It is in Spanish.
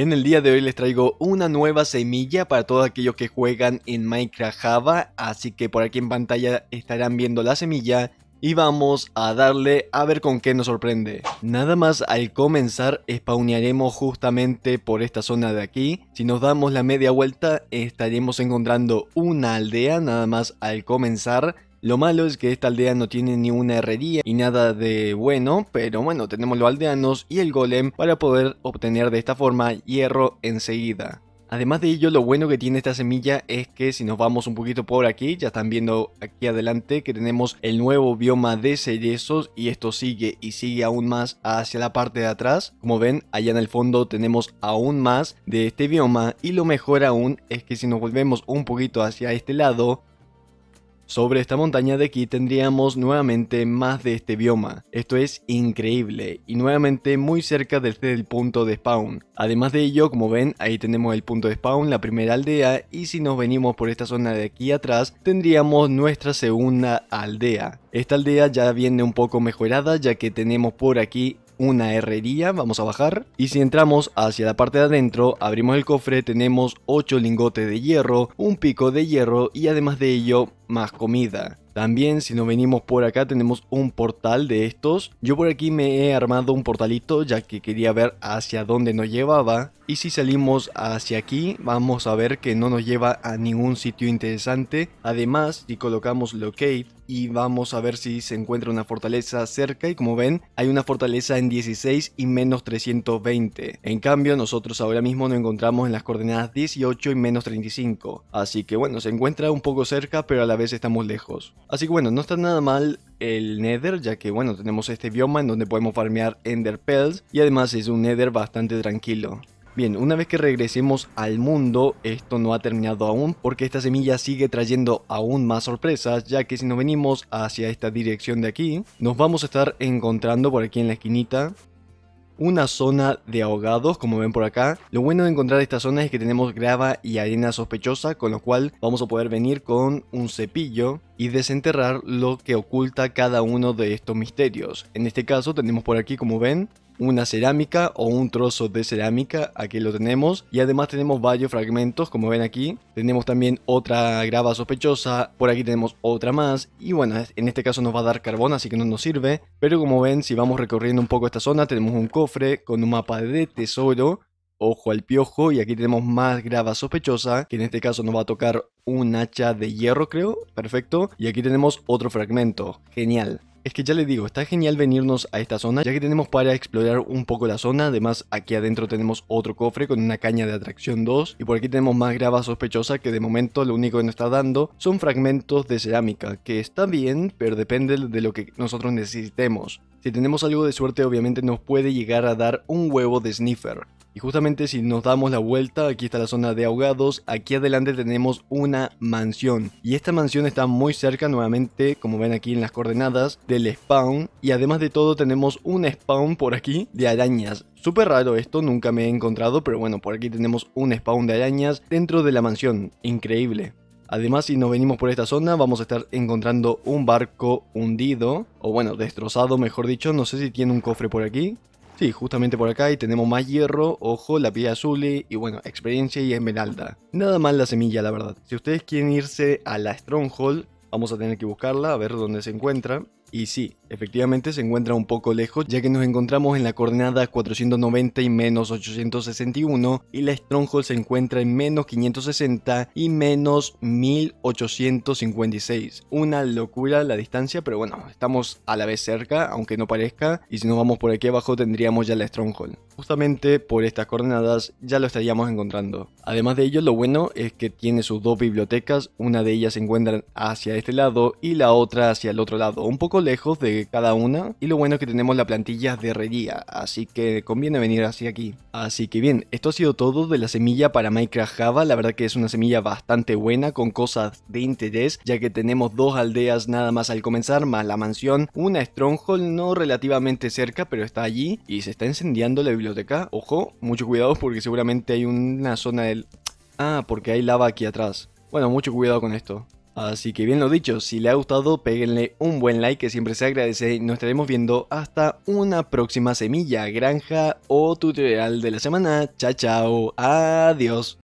En el día de hoy les traigo una nueva semilla para todos aquellos que juegan en Minecraft Java, así que por aquí en pantalla estarán viendo la semilla y vamos a darle a ver con qué nos sorprende. Nada más al comenzar spawnearemos justamente por esta zona de aquí. Si nos damos la media vuelta estaremos encontrando una aldea nada más al comenzar. Lo malo es que esta aldea no tiene ni una herrería y nada de bueno, pero bueno, tenemos los aldeanos y el golem para poder obtener de esta forma hierro enseguida. Además de ello, lo bueno que tiene esta semilla es que si nos vamos un poquito por aquí, ya están viendo aquí adelante que tenemos el nuevo bioma de cerezos y esto sigue y sigue aún más hacia la parte de atrás. Como ven, allá en el fondo tenemos aún más de este bioma y lo mejor aún es que si nos volvemos un poquito hacia este lado, sobre esta montaña de aquí tendríamos nuevamente más de este bioma. Esto es increíble y nuevamente muy cerca del, punto de spawn. Además de ello, como ven, ahí tenemos el punto de spawn, la primera aldea y si nos venimos por esta zona de aquí atrás, tendríamos nuestra segunda aldea. Esta aldea ya viene un poco mejorada ya que tenemos por aquí una herrería, vamos a bajar. Y si entramos hacia la parte de adentro, abrimos el cofre, tenemos 8 lingotes de hierro, un pico de hierro y además de ello, más comida. También si nos venimos por acá tenemos un portal de estos. Yo por aquí me he armado un portalito ya que quería ver hacia dónde nos llevaba. Y si salimos hacia aquí vamos a ver que no nos lleva a ningún sitio interesante. Además si colocamos locate y vamos a ver si se encuentra una fortaleza cerca y como ven hay una fortaleza en 16 y menos 320. En cambio nosotros ahora mismo nos encontramos en las coordenadas 18 y menos 35. Así que bueno se encuentra un poco cerca pero a la vez estamos lejos. Así que bueno, no está nada mal el Nether, ya que bueno, tenemos este bioma en donde podemos farmear Ender Pearls y además es un Nether bastante tranquilo. Bien, una vez que regresemos al mundo, esto no ha terminado aún porque esta semilla sigue trayendo aún más sorpresas, ya que si nos venimos hacia esta dirección de aquí, nos vamos a estar encontrando por aquí en la esquinita una zona de ahogados, como ven por acá. Lo bueno de encontrar esta zona es que tenemos grava y arena sospechosa, con lo cual vamos a poder venir con un cepillo y desenterrar lo que oculta cada uno de estos misterios. En este caso tenemos por aquí, como ven, una cerámica o un trozo de cerámica, aquí lo tenemos, y además tenemos varios fragmentos, como ven aquí, tenemos también otra grava sospechosa, por aquí tenemos otra más, y bueno, en este caso nos va a dar carbón, así que no nos sirve, pero como ven, si vamos recorriendo un poco esta zona, tenemos un cofre con un mapa de tesoro, ojo al piojo y aquí tenemos más grava sospechosa que en este caso nos va a tocar un hacha de hierro creo perfecto y aquí tenemos otro fragmento genial es que ya les digo, está genial venirnos a esta zona, ya que tenemos para explorar un poco la zona. Además, aquí adentro tenemos otro cofre con una caña de atracción 2. Y por aquí tenemos más grava sospechosa, que de momento lo único que nos está dando son fragmentos de cerámica, que está bien, pero depende de lo que nosotros necesitemos. Si tenemos algo de suerte obviamente nos puede llegar a dar un huevo de sniffer. Y justamente si nos damos la vuelta, aquí está la zona de ahogados, aquí adelante tenemos una mansión. Y esta mansión está muy cerca nuevamente, como ven aquí en las coordenadas, del spawn. Y además de todo tenemos un spawn por aquí de arañas. Súper raro esto, nunca me he encontrado, pero bueno, por aquí tenemos un spawn de arañas dentro de la mansión. Increíble. Además, si nos venimos por esta zona, vamos a estar encontrando un barco hundido, o bueno, destrozado, mejor dicho. No sé si tiene un cofre por aquí. Sí, justamente por acá y tenemos más hierro, ojo, la piel azul y bueno, experiencia y esmeralda. Nada mal la semilla, la verdad. Si ustedes quieren irse a la Stronghold, vamos a tener que buscarla, a ver dónde se encuentra. Y sí, Efectivamente se encuentra un poco lejos ya que nos encontramos en la coordenada 490 y menos 861 y la Stronghold se encuentra en menos 560 y menos 1856. Una locura la distancia pero bueno, estamos a la vez cerca aunque no parezca y si nos vamos por aquí abajo tendríamos ya la Stronghold. Justamente por estas coordenadas ya lo estaríamos encontrando. Además de ello lo bueno es que tiene sus dos bibliotecas, una de ellas se encuentra hacia este lado y la otra hacia el otro lado, un poco lejos de cada una. Y lo bueno es que tenemos la plantilla de herrería, e así que conviene venir hacia aquí. Así que bien, esto ha sido todo de la semilla para Minecraft Java. La verdad que es una semilla bastante buena, con cosas de interés, ya que tenemos dos aldeas nada más al comenzar, más la mansión, una stronghold no relativamente cerca, pero está allí y se está encendiendo la biblioteca. Ojo, mucho cuidado porque seguramente hay una zona del... Ah, porque hay lava aquí atrás. Bueno, mucho cuidado con esto. Así que bien lo dicho, si le ha gustado, peguenle un buen like que siempre se agradece y nos estaremos viendo hasta una próxima semilla, granja o tutorial de la semana. Chao, chao, adiós.